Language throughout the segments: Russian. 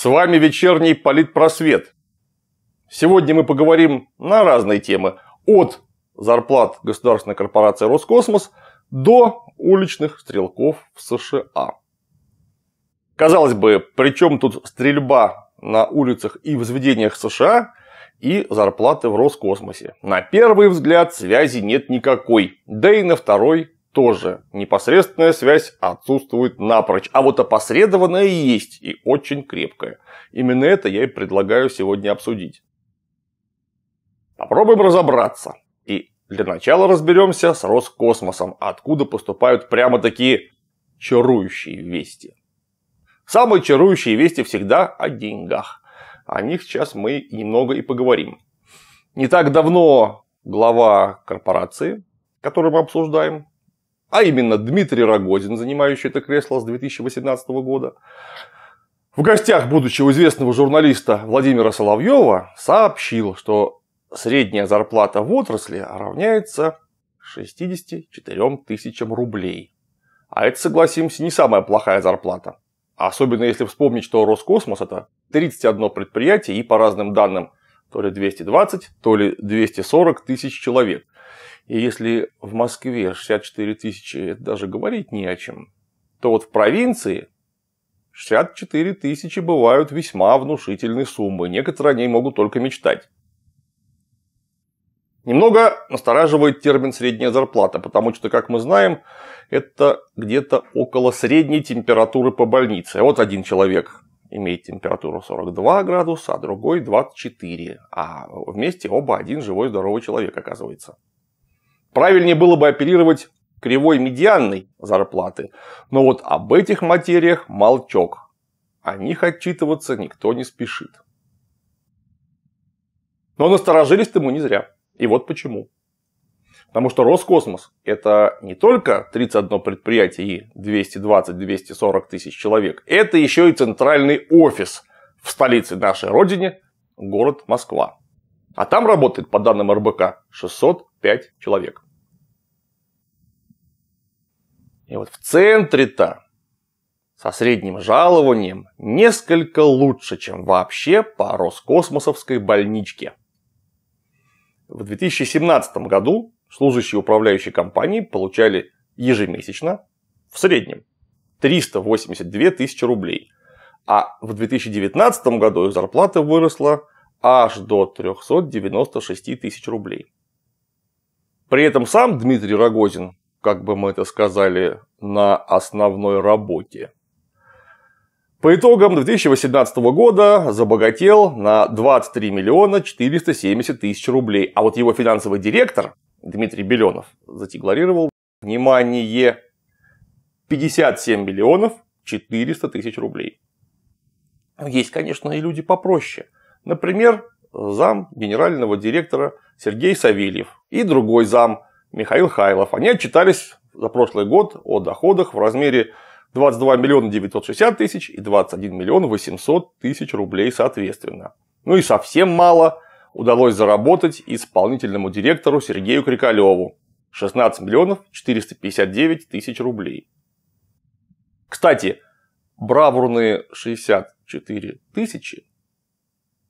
С вами вечерний политпросвет. Сегодня мы поговорим на разные темы. От зарплат государственной корпорации Роскосмос до уличных стрелков в США. Казалось бы, при чем тут стрельба на улицах и в заведениях США и зарплаты в Роскосмосе? На первый взгляд связи нет никакой, да и на второй тоже. Непосредственная связь отсутствует напрочь, а вот опосредованная есть и очень крепкая. Именно это я и предлагаю сегодня обсудить. Попробуем разобраться. И для начала разберемся с Роскосмосом, откуда поступают прямо такие чарующие вести. Самые чарующие вести всегда о деньгах. О них сейчас мы немного и поговорим. Не так давно глава корпорации, которую мы обсуждаем, а именно Дмитрий Рогозин, занимающий это кресло с 2018 года, в гостях будущего известного журналиста Владимира Соловьева сообщил, что средняя зарплата в отрасли равняется 64 тысячам рублей. А это, согласимся, не самая плохая зарплата. Особенно если вспомнить, что Роскосмос это 31 предприятие и по разным данным то ли 220, то ли 240 тысяч человек. И если в Москве 64 тысячи, это даже говорить не о чем, то вот в провинции 64 тысячи бывают весьма внушительной суммы. Некоторые о ней могут только мечтать. Немного настораживает термин «средняя зарплата», потому что, как мы знаем, это где-то около средней температуры по больнице. Вот один человек имеет температуру 42 градуса, а другой 24. А вместе оба один живой здоровый человек оказывается. Правильнее было бы оперировать кривой медианной зарплаты. Но вот об этих материях молчок. О них отчитываться никто не спешит. Но насторожились-то мы не зря. И вот почему. Потому что Роскосмос – это не только 31 предприятие и 220-240 тысяч человек. Это еще и центральный офис в столице нашей родины, город Москва. А там работает, по данным РБК, 600 5 человек. И вот в центре-то со средним жалованием несколько лучше, чем вообще по Роскосмосовской больничке. В 2017 году служащие управляющей компании получали ежемесячно в среднем 382 тысячи рублей. А в 2019 году их зарплата выросла аж до 396 тысяч рублей. При этом сам Дмитрий Рогозин, как бы мы это сказали, на основной работе. По итогам 2018 года забогател на 23 миллиона 470 тысяч рублей. А вот его финансовый директор Дмитрий Беленов задекларировал, внимание, 57 миллионов 400 тысяч рублей. Есть, конечно, и люди попроще. Например, зам генерального директора Сергей Савельев и другой зам Михаил Хайлов. Они отчитались за прошлый год о доходах в размере 22 миллиона 960 тысяч и 21 миллион 800 тысяч рублей соответственно. Ну и совсем мало удалось заработать исполнительному директору Сергею Крикалеву 16 миллионов 459 тысяч рублей. Кстати, бравурные 64 тысячи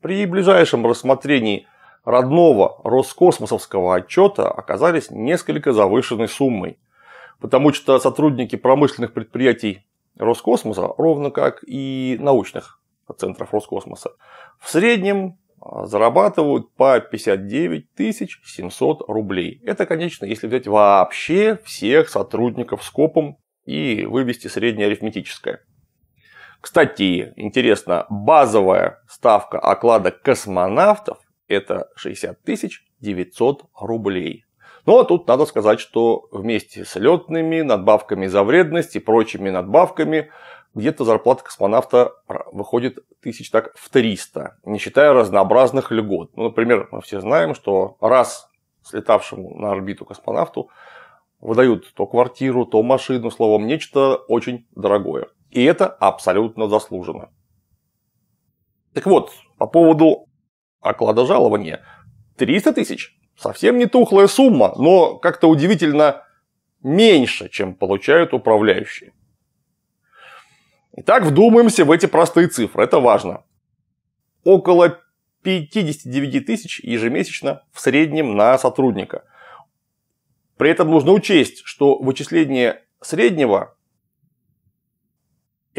при ближайшем рассмотрении родного Роскосмосовского отчета оказались несколько завышенной суммой, потому что сотрудники промышленных предприятий Роскосмоса, ровно как и научных центров Роскосмоса, в среднем а, зарабатывают по 59 700 рублей. Это, конечно, если взять вообще всех сотрудников с копом и вывести среднее арифметическое. Кстати, интересно, базовая ставка оклада космонавтов это 60 900 рублей. Но ну, а тут надо сказать, что вместе с летными надбавками за вредность и прочими надбавками где-то зарплата космонавта выходит тысяч так в 300, не считая разнообразных льгот. Ну, например, мы все знаем, что раз слетавшему на орбиту космонавту выдают то квартиру, то машину, словом, нечто очень дорогое. И это абсолютно заслуженно. Так вот, по поводу оклада жалования. 300 тысяч. Совсем не тухлая сумма, но как-то удивительно меньше, чем получают управляющие. Итак, вдумаемся в эти простые цифры, это важно. Около 59 тысяч ежемесячно в среднем на сотрудника. При этом нужно учесть, что вычисление среднего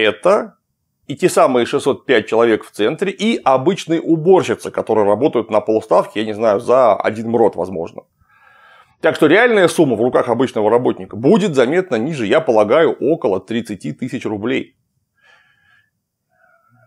это и те самые 605 человек в центре, и обычные уборщицы, которые работают на полуставке, я не знаю, за один мрот, возможно. Так что реальная сумма в руках обычного работника будет заметно ниже, я полагаю, около 30 тысяч рублей.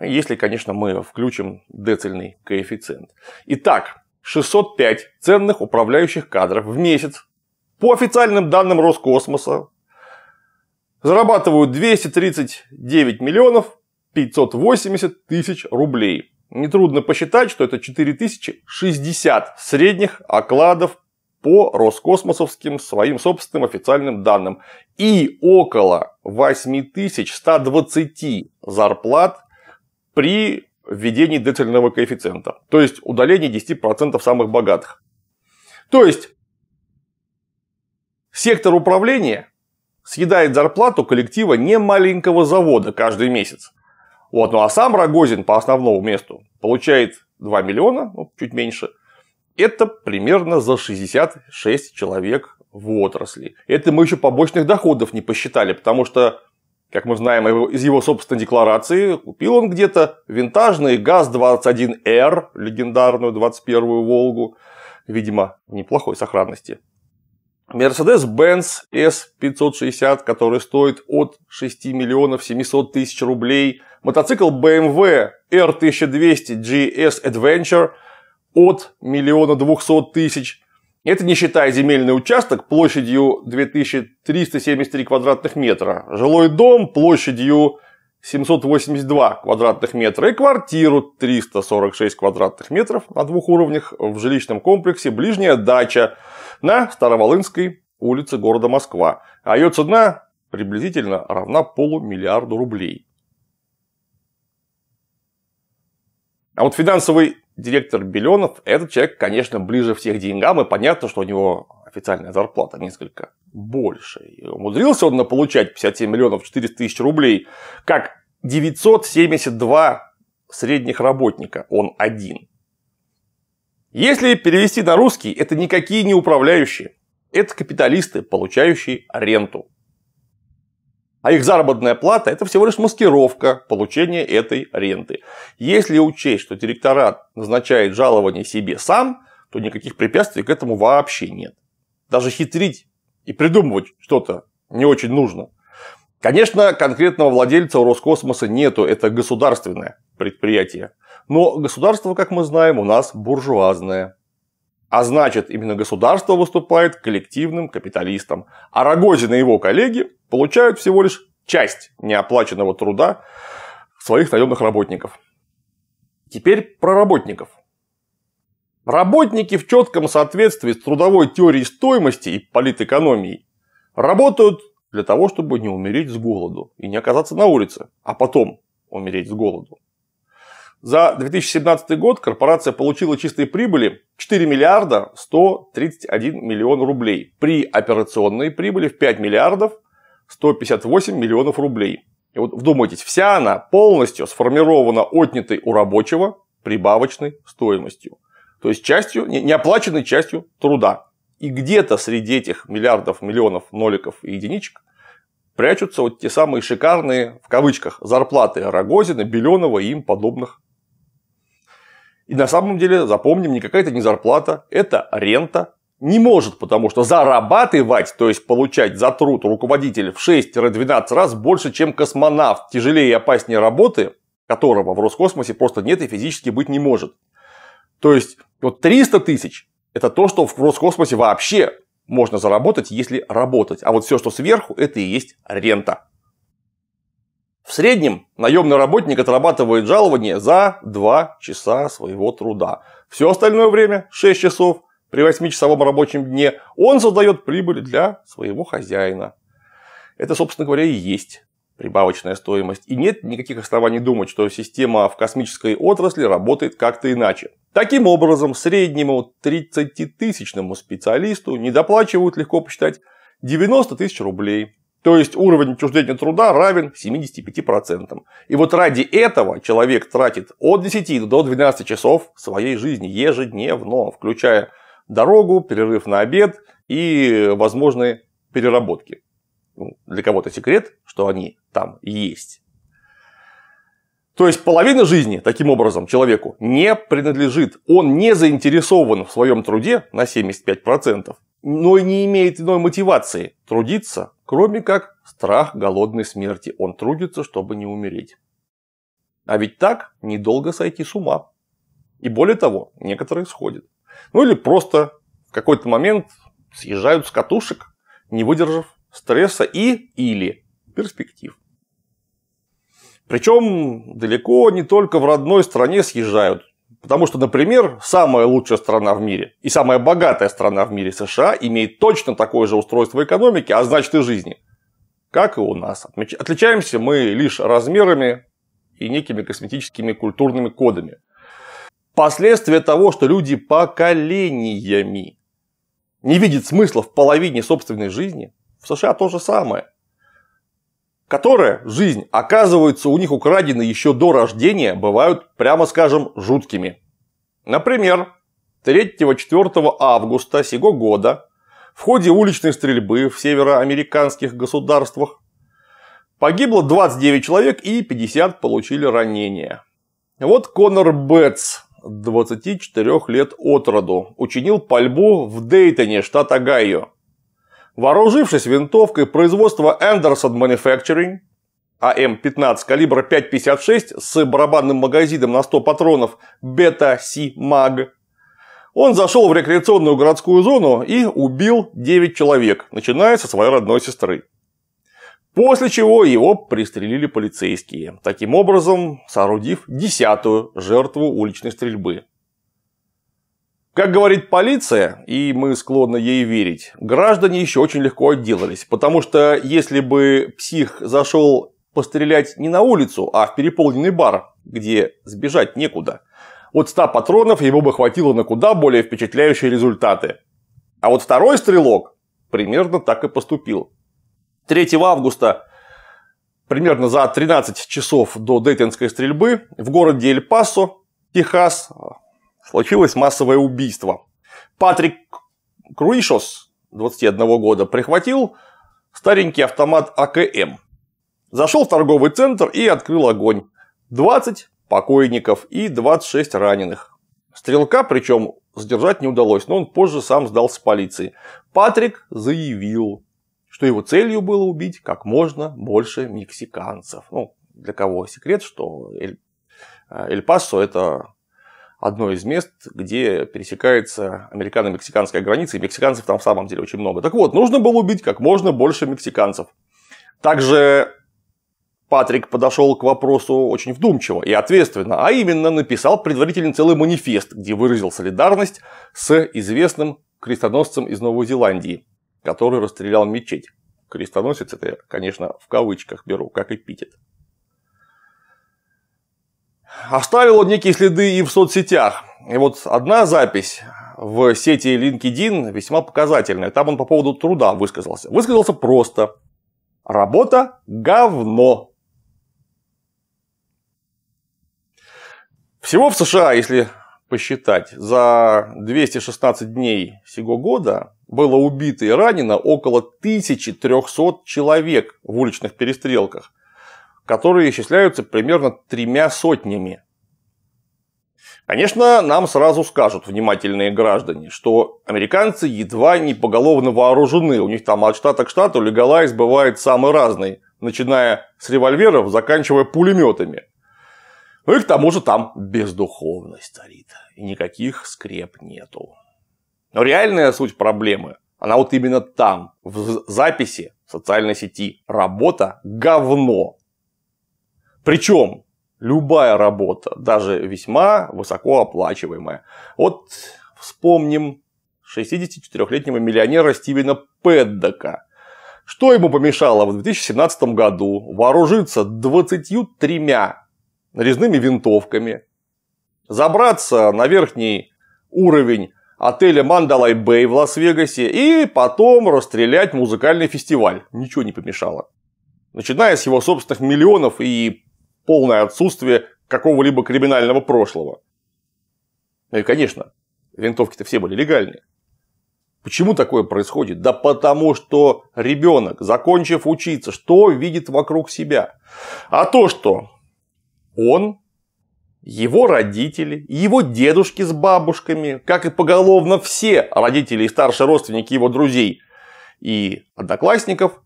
Если, конечно, мы включим децельный коэффициент. Итак, 605 ценных управляющих кадров в месяц по официальным данным Роскосмоса зарабатывают 239 миллионов 580 тысяч рублей. Нетрудно посчитать, что это 4060 средних окладов по Роскосмосовским своим собственным официальным данным и около 8120 зарплат при введении длительного коэффициента, то есть удаление 10% самых богатых. То есть сектор управления съедает зарплату коллектива немаленького завода каждый месяц. Вот, ну а сам Рогозин по основному месту получает 2 миллиона, ну, чуть меньше. Это примерно за 66 человек в отрасли. Это мы еще побочных доходов не посчитали, потому что, как мы знаем из его собственной декларации, купил он где-то винтажный ГАЗ-21Р, легендарную 21-ю «Волгу», видимо, неплохой сохранности. Mercedes-Benz S560, который стоит от 6 миллионов 700 тысяч рублей. Мотоцикл BMW R1200 GS Adventure от миллиона 200 тысяч. Это не считая земельный участок площадью 2373 квадратных метра. Жилой дом площадью 782 квадратных метра и квартиру 346 квадратных метров на двух уровнях в жилищном комплексе «Ближняя дача» на Староволынской улице города Москва. А ее цена приблизительно равна полумиллиарду рублей. А вот финансовый директор Беленов, этот человек, конечно, ближе всех деньгам, и понятно, что у него официальная зарплата несколько больше. И умудрился он получать 57 миллионов 400 тысяч рублей, как 972 средних работника, он один. Если перевести на русский, это никакие не управляющие. Это капиталисты, получающие ренту. А их заработная плата – это всего лишь маскировка получения этой ренты. Если учесть, что директорат назначает жалование себе сам, то никаких препятствий к этому вообще нет. Даже хитрить и придумывать что-то не очень нужно. Конечно, конкретного владельца у Роскосмоса нету, это государственное предприятие. Но государство, как мы знаем, у нас буржуазное. А значит, именно государство выступает коллективным капиталистом. А Рогозин и его коллеги получают всего лишь часть неоплаченного труда своих наемных работников. Теперь про работников – Работники в четком соответствии с трудовой теорией стоимости и политэкономией работают для того, чтобы не умереть с голоду и не оказаться на улице, а потом умереть с голоду. За 2017 год корпорация получила чистые прибыли 4 миллиарда 131 миллион рублей при операционной прибыли в 5 миллиардов 158 миллионов рублей. И вот вдумайтесь, вся она полностью сформирована отнятой у рабочего прибавочной стоимостью. То есть частью, неоплаченной частью труда. И где-то среди этих миллиардов, миллионов, ноликов и единичек прячутся вот те самые шикарные, в кавычках, зарплаты Рогозина, Беленова и им подобных. И на самом деле, запомним, никакая это не зарплата, это рента. Не может, потому что зарабатывать, то есть получать за труд руководитель в 6-12 раз больше, чем космонавт, тяжелее и опаснее работы, которого в Роскосмосе просто нет и физически быть не может. То есть вот 300 тысяч – это то, что в Роскосмосе вообще можно заработать, если работать. А вот все, что сверху, это и есть рента. В среднем наемный работник отрабатывает жалование за 2 часа своего труда. Все остальное время, 6 часов, при 8-часовом рабочем дне, он создает прибыль для своего хозяина. Это, собственно говоря, и есть прибавочная стоимость. И нет никаких оснований думать, что система в космической отрасли работает как-то иначе. Таким образом, среднему 30-тысячному специалисту недоплачивают, легко посчитать, 90 тысяч рублей. То есть уровень отчуждения труда равен 75%. И вот ради этого человек тратит от 10 до 12 часов своей жизни ежедневно, включая дорогу, перерыв на обед и возможные переработки. Ну, для кого-то секрет, что они там есть. То есть половина жизни таким образом человеку не принадлежит. Он не заинтересован в своем труде на 75%, но и не имеет иной мотивации трудиться, кроме как страх голодной смерти. Он трудится, чтобы не умереть. А ведь так недолго сойти с ума. И более того, некоторые сходят. Ну или просто в какой-то момент съезжают с катушек, не выдержав стресса и или перспектив. Причем далеко не только в родной стране съезжают. Потому что, например, самая лучшая страна в мире и самая богатая страна в мире США имеет точно такое же устройство экономики, а значит и жизни, как и у нас. Отличаемся мы лишь размерами и некими косметическими культурными кодами. Последствия того, что люди поколениями не видят смысла в половине собственной жизни, в США то же самое которые жизнь, оказывается, у них украдены еще до рождения, бывают, прямо скажем, жуткими. Например, 3-4 августа сего года в ходе уличной стрельбы в североамериканских государствах погибло 29 человек и 50 получили ранения. Вот Конор Бетс, 24 лет от роду, учинил пальбу в Дейтоне, штат Огайо. Вооружившись винтовкой производства Anderson Manufacturing АМ-15 калибра 5.56 с барабанным магазином на 100 патронов Бета Си Маг, он зашел в рекреационную городскую зону и убил 9 человек, начиная со своей родной сестры. После чего его пристрелили полицейские, таким образом соорудив десятую жертву уличной стрельбы. Как говорит полиция, и мы склонны ей верить, граждане еще очень легко отделались, потому что если бы псих зашел пострелять не на улицу, а в переполненный бар, где сбежать некуда, от 100 патронов ему бы хватило на куда более впечатляющие результаты. А вот второй стрелок примерно так и поступил. 3 августа примерно за 13 часов до Дейтонской стрельбы в городе Эль-Пасо, Техас, случилось массовое убийство. Патрик Круишос, 21 года, прихватил старенький автомат АКМ. Зашел в торговый центр и открыл огонь. 20 покойников и 26 раненых. Стрелка, причем, сдержать не удалось, но он позже сам сдался полиции. Патрик заявил, что его целью было убить как можно больше мексиканцев. Ну, для кого секрет, что Эль, э, Эль Пасо это одно из мест, где пересекается американо-мексиканская граница, и мексиканцев там в самом деле очень много. Так вот, нужно было убить как можно больше мексиканцев. Также Патрик подошел к вопросу очень вдумчиво и ответственно, а именно написал предварительный целый манифест, где выразил солидарность с известным крестоносцем из Новой Зеландии, который расстрелял мечеть. Крестоносец это, конечно, в кавычках беру, как эпитет. Оставил он некие следы и в соцсетях. И вот одна запись в сети LinkedIn весьма показательная. Там он по поводу труда высказался. Высказался просто. Работа – говно. Всего в США, если посчитать, за 216 дней сего года было убито и ранено около 1300 человек в уличных перестрелках – которые исчисляются примерно тремя сотнями. Конечно, нам сразу скажут внимательные граждане, что американцы едва не поголовно вооружены, у них там от штата к штату легалайз бывает самый разный, начиная с револьверов, заканчивая пулеметами. Ну и к тому же там бездуховность царит, и никаких скреп нету. Но реальная суть проблемы, она вот именно там, в записи в социальной сети. Работа – говно. Причем любая работа, даже весьма высокооплачиваемая. Вот вспомним 64-летнего миллионера Стивена Пэддока. Что ему помешало в 2017 году вооружиться 23 нарезными винтовками, забраться на верхний уровень отеля Мандалай Бэй в Лас-Вегасе и потом расстрелять музыкальный фестиваль. Ничего не помешало. Начиная с его собственных миллионов и полное отсутствие какого-либо криминального прошлого. Ну и, конечно, винтовки-то все были легальные. Почему такое происходит? Да потому что ребенок, закончив учиться, что видит вокруг себя? А то, что он, его родители, его дедушки с бабушками, как и поголовно все родители и старшие родственники его друзей и одноклассников,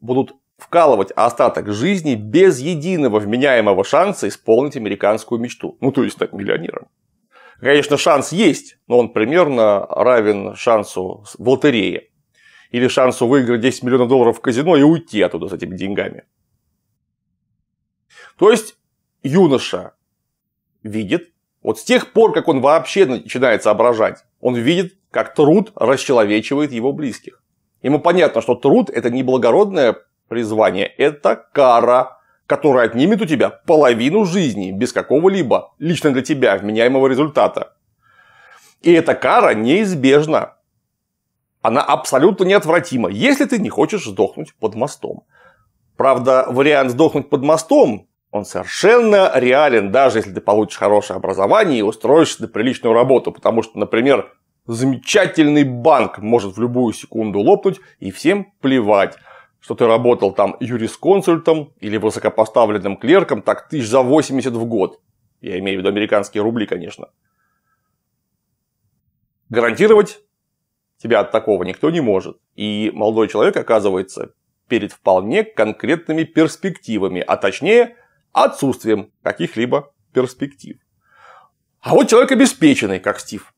будут вкалывать остаток жизни без единого вменяемого шанса исполнить американскую мечту. Ну, то есть стать миллионером. Конечно, шанс есть, но он примерно равен шансу в лотерее. Или шансу выиграть 10 миллионов долларов в казино и уйти оттуда с этими деньгами. То есть, юноша видит, вот с тех пор, как он вообще начинает соображать, он видит, как труд расчеловечивает его близких. Ему понятно, что труд – это не благородное призвание – это кара, которая отнимет у тебя половину жизни без какого-либо лично для тебя вменяемого результата. И эта кара неизбежна. Она абсолютно неотвратима, если ты не хочешь сдохнуть под мостом. Правда, вариант сдохнуть под мостом, он совершенно реален, даже если ты получишь хорошее образование и устроишься на приличную работу. Потому что, например, замечательный банк может в любую секунду лопнуть и всем плевать что ты работал там юрисконсультом или высокопоставленным клерком так тысяч за 80 в год. Я имею в виду американские рубли, конечно. Гарантировать тебя от такого никто не может. И молодой человек оказывается перед вполне конкретными перспективами, а точнее отсутствием каких-либо перспектив. А вот человек обеспеченный, как Стив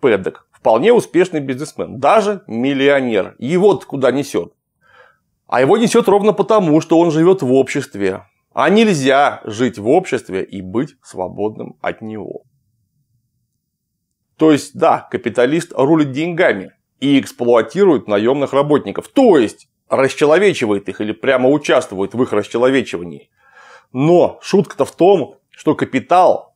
Пэддок, вполне успешный бизнесмен, даже миллионер. Его куда несет. А его несет ровно потому, что он живет в обществе. А нельзя жить в обществе и быть свободным от него. То есть, да, капиталист рулит деньгами и эксплуатирует наемных работников. То есть, расчеловечивает их или прямо участвует в их расчеловечивании. Но шутка-то в том, что капитал,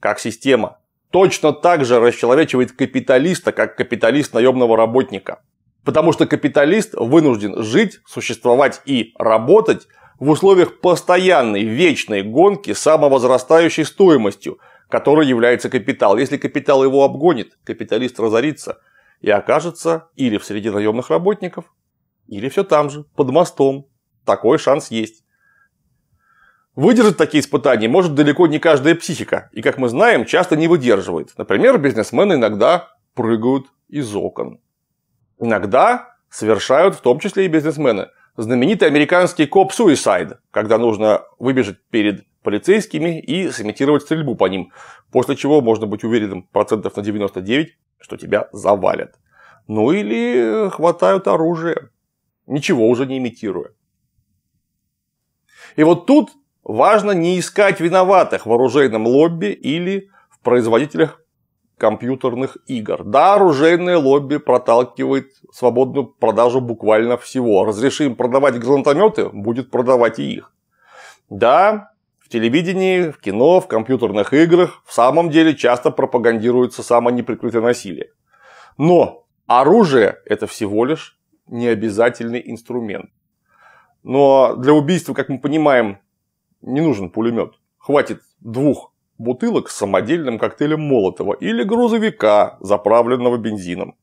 как система, точно так же расчеловечивает капиталиста, как капиталист наемного работника. Потому что капиталист вынужден жить, существовать и работать в условиях постоянной, вечной гонки с самовозрастающей стоимостью, которой является капитал. Если капитал его обгонит, капиталист разорится и окажется или в среде наемных работников, или все там же, под мостом. Такой шанс есть. Выдержать такие испытания может далеко не каждая психика, и, как мы знаем, часто не выдерживает. Например, бизнесмены иногда прыгают из окон. Иногда совершают в том числе и бизнесмены. Знаменитый американский коп-суисайд, когда нужно выбежать перед полицейскими и сымитировать стрельбу по ним, после чего можно быть уверенным процентов на 99, что тебя завалят. Ну или хватают оружие, ничего уже не имитируя. И вот тут важно не искать виноватых в оружейном лобби или в производителях компьютерных игр. Да, оружейное лобби проталкивает свободную продажу буквально всего. Разрешим продавать гранатометы, будет продавать и их. Да, в телевидении, в кино, в компьютерных играх в самом деле часто пропагандируется самое неприкрытое насилие. Но оружие – это всего лишь необязательный инструмент. Но для убийства, как мы понимаем, не нужен пулемет. Хватит двух бутылок с самодельным коктейлем Молотова или грузовика, заправленного бензином.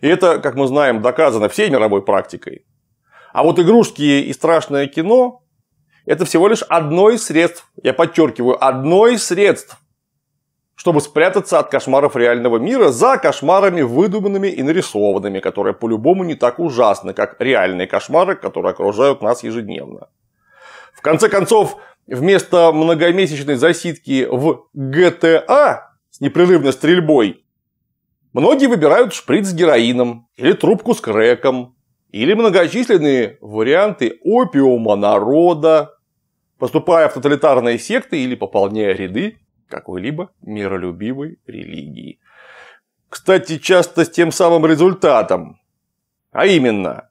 И это, как мы знаем, доказано всей мировой практикой. А вот игрушки и страшное кино – это всего лишь одно из средств, я подчеркиваю, одно из средств, чтобы спрятаться от кошмаров реального мира за кошмарами выдуманными и нарисованными, которые по-любому не так ужасны, как реальные кошмары, которые окружают нас ежедневно. В конце концов, Вместо многомесячной засидки в GTA а с непрерывной стрельбой, многие выбирают шприц с героином, или трубку с крэком, или многочисленные варианты опиума народа, поступая в тоталитарные секты или пополняя ряды какой-либо миролюбивой религии. Кстати, часто с тем самым результатом. А именно,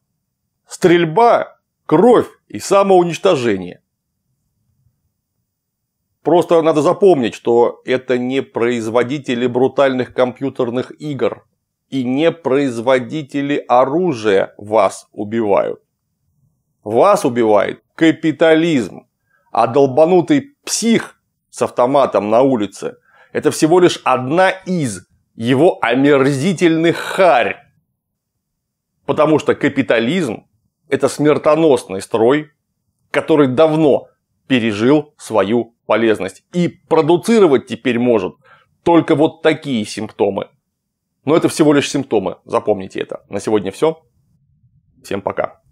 стрельба, кровь и самоуничтожение. Просто надо запомнить, что это не производители брутальных компьютерных игр и не производители оружия вас убивают. Вас убивает капитализм, а долбанутый псих с автоматом на улице – это всего лишь одна из его омерзительных харь. Потому что капитализм – это смертоносный строй, который давно пережил свою полезность. И продуцировать теперь может только вот такие симптомы. Но это всего лишь симптомы, запомните это. На сегодня все. Всем пока.